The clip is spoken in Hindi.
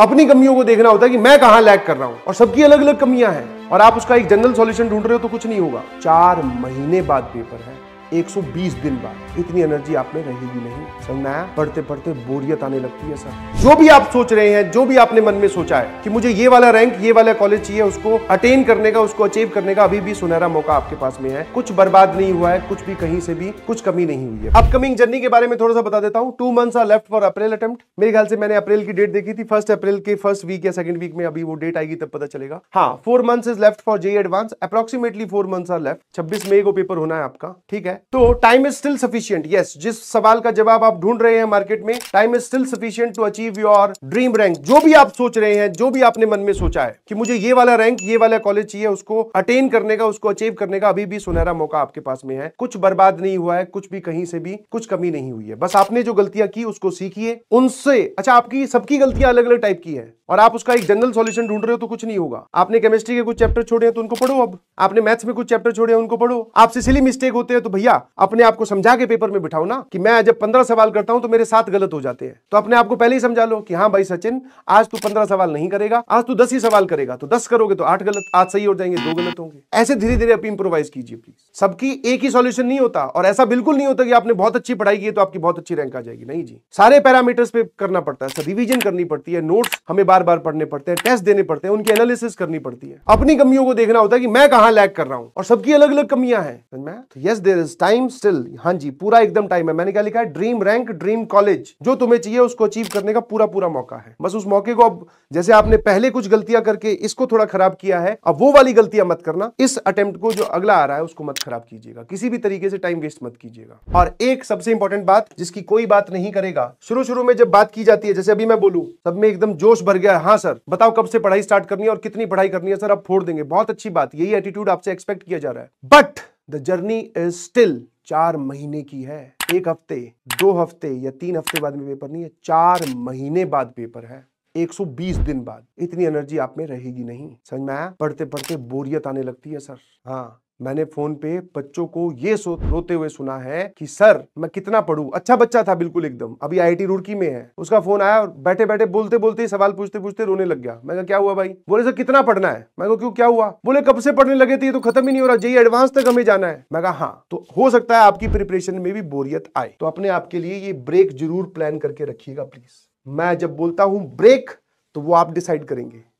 अपनी कमियों को देखना होता है कि मैं कहा लैग कर रहा हूं और सबकी अलग अलग कमियां हैं और आप उसका एक जनरल सॉल्यूशन ढूंढ रहे हो तो कुछ नहीं होगा चार महीने बाद पेपर है 120 दिन बाद इतनी एनर्जी आप में रहेगी नहीं समझ आया पढ़ते पढ़ते बोरियत आने लगती है सर जो भी आप सोच रहे हैं जो भी आपने मन में सोचा है कि मुझे ये वाला रैंक ये वाला कॉलेज चाहिए उसको अटेन करने का उसको अचीव करने का अभी भी सुनहरा मौका आपके पास में है कुछ बर्बाद नहीं हुआ है कुछ भी कहीं से भी कुछ कमी नहीं हुई है अपकमिंग जर्नी के बारे में थोड़ा सा बता देता हूँ two month are left for April attempt मेरे ख्याल से मैंने अप्रैल की डेट देखी थी फर्स्ट अप्रैल के फर्स्ट वीक या सेकंड वीक में अभी वो डेट आएगी तब पता चलेगा हाँ four month is left for J advance approximately four month are left छब्बीस मई को पेपर होना है आपका ठीक है तो time is still sufficient yes जिस सवाल का जवाब आप ढूंढ रहे हैं मार्केट में time is still sufficient to achieve your dream rank जो भी आप सोच रहे हैं जो भी आपने मन में सोचा है कि मुझे ये वाला रैंक ये वाला कॉलेज चाहिए उसको अटेन करने का उसको अचीव करने का अभी भी सुनहरा मौका आपके पास में है कुछ बर्बाद नहीं हुआ है कुछ भी कहीं से भी कुछ कमी नहीं हुई है बस आपने जो गलतियां की उसको सीखिए उनसे अच्छा आपकी सबकी गलतियां अलग अलग टाइप की है और आप उसका एक जनरल सॉल्यूशन ढूंढ रहे हो तो कुछ नहीं होगा आपने केमिस्ट्री के कुछ चैप्टर छोड़े हैं तो उनको पढ़ो अब आपने मैथ्स में कुछ चैप्टर छोड़े हैं उनको पढ़ो आपसे सिली मिस्टेक होते हैं तो भैया भैया अपने आप को समझा के पेपर में बिठाओ ना कि मैं जब पंद्रह सवाल करता हूं तो मेरे साथ गलत हो जाते हैं तो अपने आप को पहले ही समझा लो कि हाँ भाई सचिन आज तू पंद्रह सवाल नहीं करेगा आज तू दस ही सवाल करेगा तो दस करोगे तो आठ गलत आज सही हो जाएंगे दो गलत होंगे ऐसे धीरे धीरे आप इंप्रोवाइज कीजिए प्लीज सबकी एक ही सोल्यूशन नहीं होता और ऐसा बिल्कुल नहीं होता कि आपने बहुत अच्छी पढ़ाई की है तो आपकी बहुत अच्छी रैंक आ जाएगी नहीं जी सारे पैरामीटर्स पे करना पड़ता है रिविजन करनी पड़ती है नोट्स हमें बार बार पढ़ने पड़ते हैं टेस्ट देने पड़ते हैं उनकी एनालिसिस करनी पड़ती है अपनी कमियों को देखना होता है कि मैं कहा लैक कर रहा हूं और सबकी अलग अलग कमियां हैं तो yes there is time still हाँ जी पूरा एकदम टाइम है मैंने क्या लिखा है ड्रीम रैंक ड्रीम कॉलेज जो तुम्हें चाहिए उसको अचीव करने का पूरा पूरा मौका है बस उस मौके को अब जैसे आपने पहले कुछ गलतियां करके इसको थोड़ा खराब किया है अब वो वाली गलतियां मत करना इस अटेम्प्ट को जो अगला आ रहा है उसको मत खराब कीजिएगा किसी भी तरीके से टाइम वेस्ट मत कीजिएगा और एक सबसे इंपॉर्टेंट बात जिसकी कोई बात नहीं करेगा शुरू शुरू में जब बात की जाती है जैसे अभी मैं बोलू सब में एकदम जोश भर गया हाँ सर बताओ कब से पढ़ाई स्टार्ट करनी है और कितनी पढ़ाई करनी है सर आप फोड़ देंगे बहुत अच्छी बात यही एटीट्यूड आपसे एक्सपेक्ट किया जा रहा है but the journey is still चार महीने की है एक हफ्ते दो हफ्ते या तीन हफ्ते बाद में पेपर नहीं है चार महीने बाद पेपर है 120 दिन बाद इतनी एनर्जी आप में रहेगी नहीं समझ में आया पढ़ते पढ़ते बोरियत आने लगती है सर हाँ मैंने फोन पे बच्चों को ये सो रोते हुए सुना है कि सर मैं कितना पढ़ू अच्छा बच्चा था बिल्कुल एकदम अभी आईआईटी रुड़की में है उसका फोन आया और बैठे बैठे बोलते बोलते सवाल पूछते पूछते रोने लग गया मैं क्या हुआ भाई बोले सर कितना पढ़ना है मैं क्यों क्या हुआ बोले कब से पढ़ने लगे थे तो खत्म ही नहीं हो रहा जी एडवांस तक हमें जाना है मैं कहा हाँ तो हो सकता है आपकी प्रिपरेशन में भी बोरियत आए तो अपने आपके लिए ये ब्रेक जरूर प्लान करके रखिएगा प्लीज मैं जब बोलता हूँ ब्रेक तो वो आप डिसाइड करेंगे